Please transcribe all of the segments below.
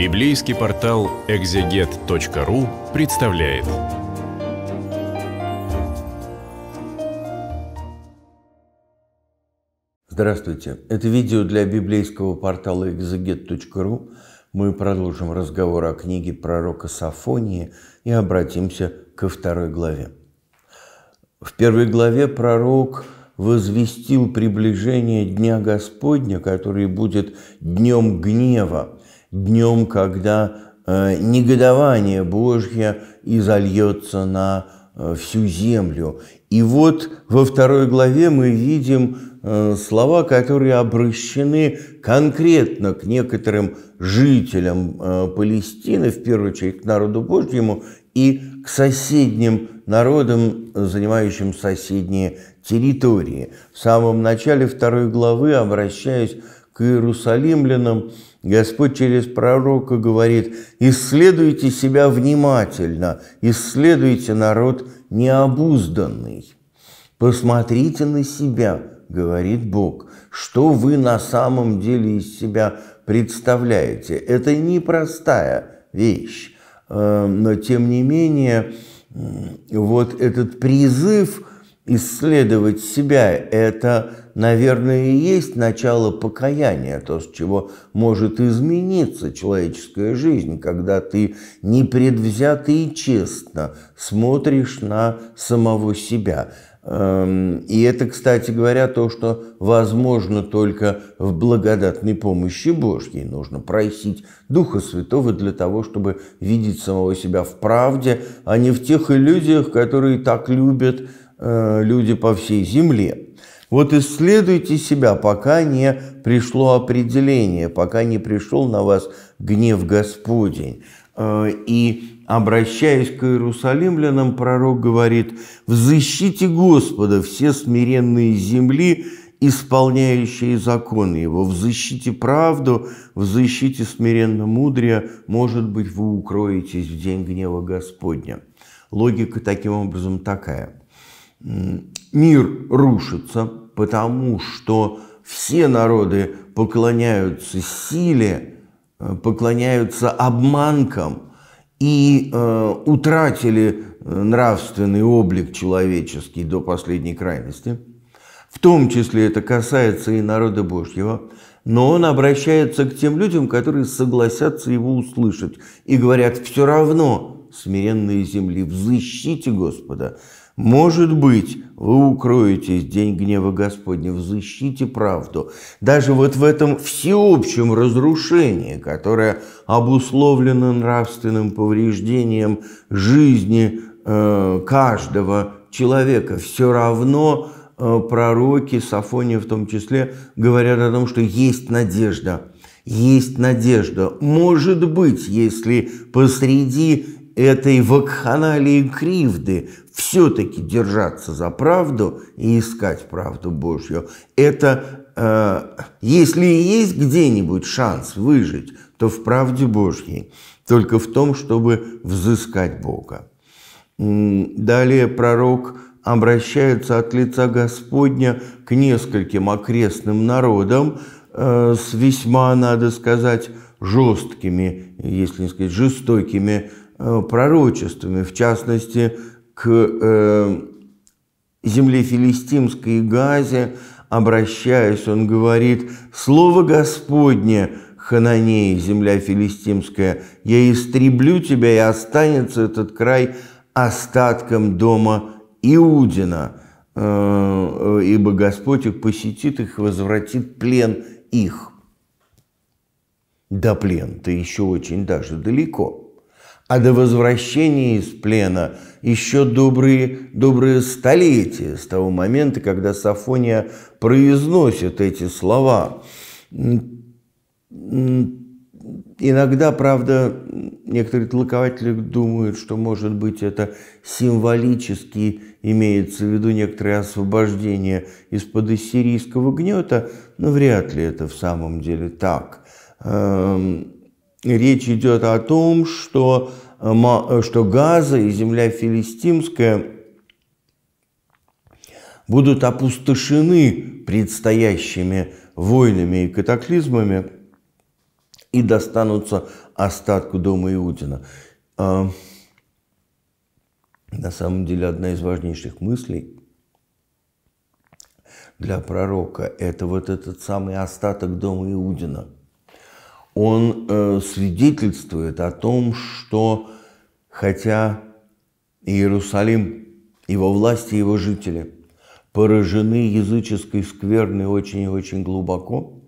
Библейский портал экзегет.ру представляет. Здравствуйте! Это видео для библейского портала экзегет.ру. Мы продолжим разговор о книге пророка Сафонии и обратимся ко второй главе. В первой главе пророк возвестил приближение Дня Господня, который будет днем гнева – днем, когда э, негодование Божье изольется на э, всю землю. И вот во второй главе мы видим э, слова, которые обращены конкретно к некоторым жителям Палестины, в первую очередь к народу Божьему, и к соседним народам, занимающим соседние территории. В самом начале второй главы, обращаясь иерусалимлянам, Господь через пророка говорит, «Исследуйте себя внимательно, исследуйте народ необузданный». «Посмотрите на себя», — говорит Бог, — «что вы на самом деле из себя представляете». Это непростая вещь, э, но тем не менее вот этот призыв исследовать себя – это наверное, и есть начало покаяния, то, с чего может измениться человеческая жизнь, когда ты непредвзято и честно смотришь на самого себя. Эм, и это, кстати говоря, то, что возможно только в благодатной помощи Божьей. Нужно просить Духа Святого для того, чтобы видеть самого себя в правде, а не в тех иллюзиях, которые так любят э, люди по всей земле. Вот исследуйте себя, пока не пришло определение, пока не пришел на вас гнев Господень. Э, и обращаясь к иерусалимлянам, пророк говорит, «Взыщите Господа все смиренные земли, исполняющие законы Его. Взыщите правду, взыщите смиренно мудрее, может быть, вы укроетесь в день гнева Господня». Логика таким образом такая мир рушится, потому что все народы поклоняются силе, э, поклоняются обманкам и э, утратили э, нравственный облик человеческий до последней крайности. В том числе это касается и народа Божьего. Но он обращается к тем людям, которые согласятся его услышать и говорят, все равно, смиренные земли, взыщите Господа, может быть, вы укроетесь день гнева Господня, взыщите правду. Даже вот в этом всеобщем разрушении, которое обусловлено нравственным повреждением жизни э, каждого человека, все равно э, пророки, Сафония в том числе, говорят о том, что есть надежда. Есть надежда. Может быть, если посреди этой вакханалии кривды все-таки держаться за правду и искать правду Божью. Это э, если есть где-нибудь шанс выжить, то в правде Божьей, только в том, чтобы взыскать Бога. Далее пророк обращается от лица Господня к нескольким окрестным народам э, с весьма, надо сказать, жесткими, если не сказать жестокими Э, пророчествами, в частности, к э, земле филистимской и Газе, обращаясь, он говорит, «Слово Господне, Хананеи, земля филистимская, я истреблю тебя, и останется этот край остатком дома Иудина, э, ибо Господь их посетит их, возвратит плен их». Да плен, ты еще очень даже далеко а до возвращения из плена еще добрые, добрые столетия с того момента, когда Сафония произносит эти слова. Иногда, правда, некоторые толкователи думают, что, может быть, это символически имеется в виду некоторое освобождение из-под ассирийского гнета, но вряд ли это в самом деле так. Эм, речь идет о том, что, э, э, что Газа и земля филистимская будут опустошены предстоящими войнами и катаклизмами и достанутся остатку дома Иудина. А, на самом деле одна из важнейших мыслей для пророка – это вот этот самый остаток дома Иудина – он э, свидетельствует о том, что хотя Иерусалим, и во власти, его жители поражены языческой скверной очень и очень глубоко,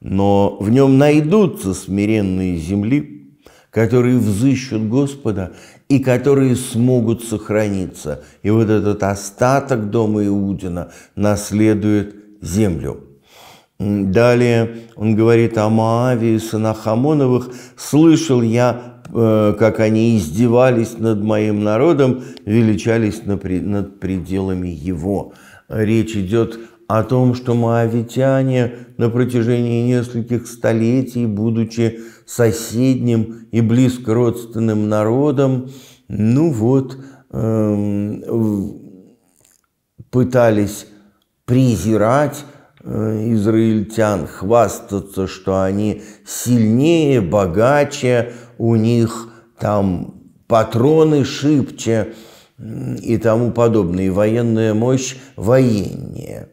но в нем найдутся смиренные земли, которые взыщут Господа и которые смогут сохраниться. И вот этот остаток дома Иудина наследует землю. Далее он говорит о Моаве и сынах Хамоновых. «Слышал я, э, как они издевались над моим народом, величались над пределами его». Речь идет о том, что моавитяне на протяжении нескольких столетий, будучи соседним и близко родственным народом, ну вот, эм, пытались презирать Э, израильтян хвастаться, что они сильнее, богаче, у них там патроны шибче и тому подобное, и военная мощь военнее.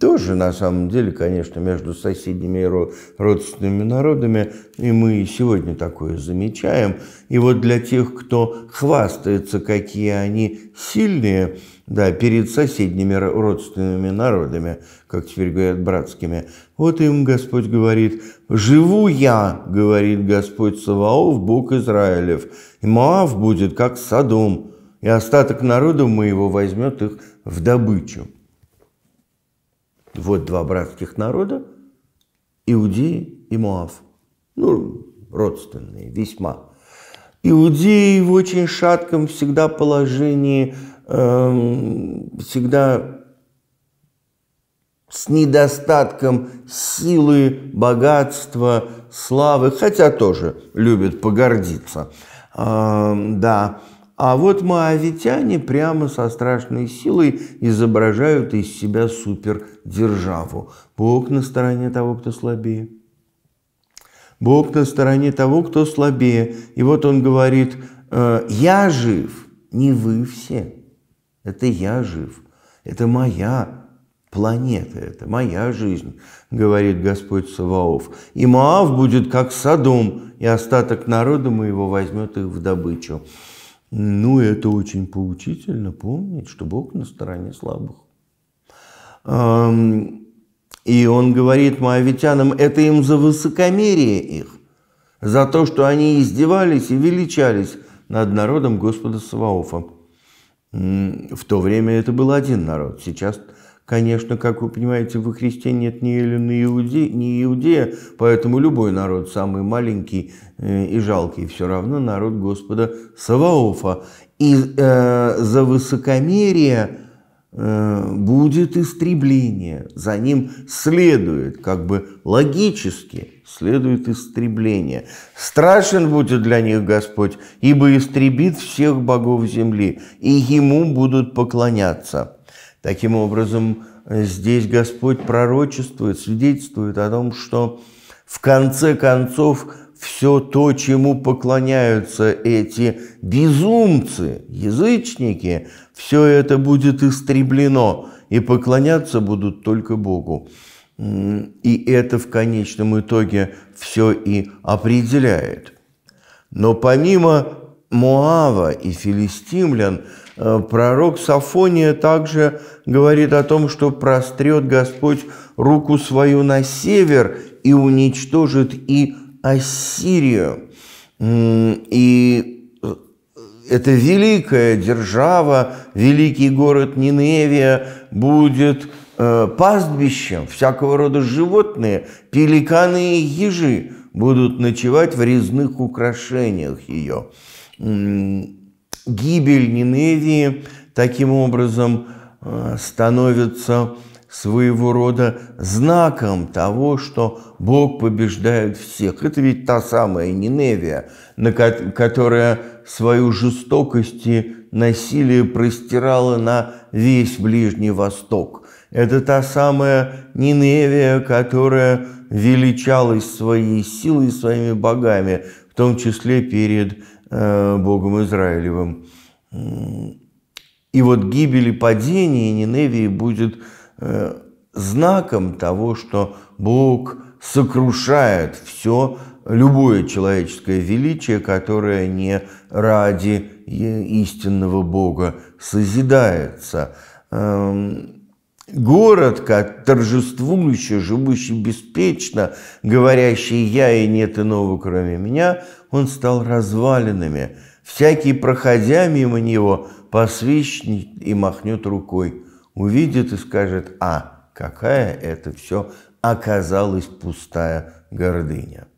Тоже, на самом деле, конечно, между соседними и родственными народами, и мы сегодня такое замечаем. И вот для тех, кто хвастается, какие они сильные – да, перед соседними родственными народами, как теперь говорят, братскими. Вот им Господь говорит, «Живу я, — говорит Господь Саваоф, Бог Израилев, и Моав будет, как Садом, и остаток народа моего возьмет их в добычу». Вот два братских народа, Иудеи и Моав. Ну, родственные, весьма. Иудеи в очень шатком всегда положении – Эм, всегда с недостатком силы, богатства, славы, хотя тоже любят погордиться. Эм, да. А вот моавитяне прямо со страшной силой изображают из себя супердержаву. Бог на стороне того, кто слабее. Бог на стороне того, кто слабее. И вот он говорит, «Э, «Я жив, не вы все». Это я жив. Это моя планета, это моя жизнь, говорит Господь Саваоф. И Моав будет как Садом, и остаток народа моего возьмет их в добычу. Ну, это очень поучительно помнить, что Бог на стороне слабых. И он говорит моавитянам, это им за высокомерие их, за то, что они издевались и величались над народом Господа Саваофа. В то время это был один народ. Сейчас, конечно, как вы понимаете, во Христе нет ни елены иуде, ни Иудея, поэтому любой народ, самый маленький э, и жалкий, все равно народ Господа Саваофа. И э, за высокомерие Э, будет истребление, за ним следует, как бы логически следует истребление. Страшен будет для них Господь, ибо истребит всех богов земли, и ему будут поклоняться. Таким образом, здесь Господь пророчествует, свидетельствует о том, что в конце концов все то, чему поклоняются эти безумцы, язычники, все это будет истреблено, и поклоняться будут только Богу. И это в конечном итоге все и определяет. Но помимо Моава и филистимлян, э, пророк Сафония также говорит о том, что прострет Господь руку свою на север и уничтожит и Ассирию. И э, эта великая держава, великий город Ниневия будет э, пастбищем всякого рода животные, пеликаны и ежи будут ночевать в резных украшениях ее. Гибель Ниневии таким образом э, становится своего рода знаком того, что Бог побеждает всех. Это ведь та самая Ниневия, на ко которая свою жестокость и насилие простирала на весь Ближний Восток. Это та самая Ниневия, которая величалась своей силой, своими богами, в том числе перед э, Богом Израилевым. И вот гибель и падение Ниневии будет Э, знаком того, что Бог сокрушает все, любое человеческое величие, которое не ради э, истинного Бога созидается. Эм, город, как торжествующий, живущий беспечно, говорящий «я» и «нет иного, кроме меня», он стал развалинами. Всякий, проходя мимо него, посвящен и махнет рукой – увидит и скажет, а, какая это все оказалась пустая гордыня.